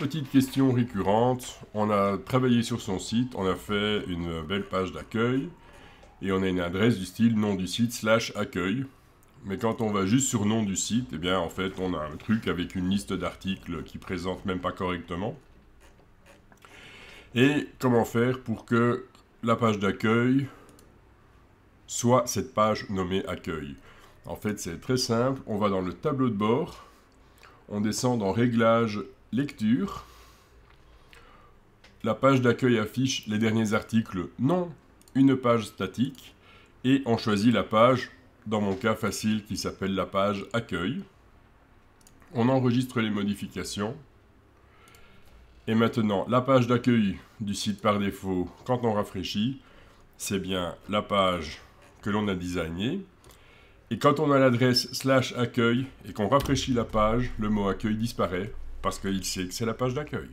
Petite question récurrente, on a travaillé sur son site, on a fait une belle page d'accueil et on a une adresse du style nom du site slash accueil. Mais quand on va juste sur nom du site, eh bien en fait on a un truc avec une liste d'articles qui présente même pas correctement. Et comment faire pour que la page d'accueil soit cette page nommée accueil En fait c'est très simple, on va dans le tableau de bord, on descend dans réglages Lecture. La page d'accueil affiche les derniers articles Non, une page statique. Et on choisit la page, dans mon cas facile, qui s'appelle la page Accueil. On enregistre les modifications. Et maintenant, la page d'accueil du site par défaut, quand on rafraîchit, c'est bien la page que l'on a designée. Et quand on a l'adresse slash accueil et qu'on rafraîchit la page, le mot accueil disparaît parce qu'il sait que c'est la page d'accueil.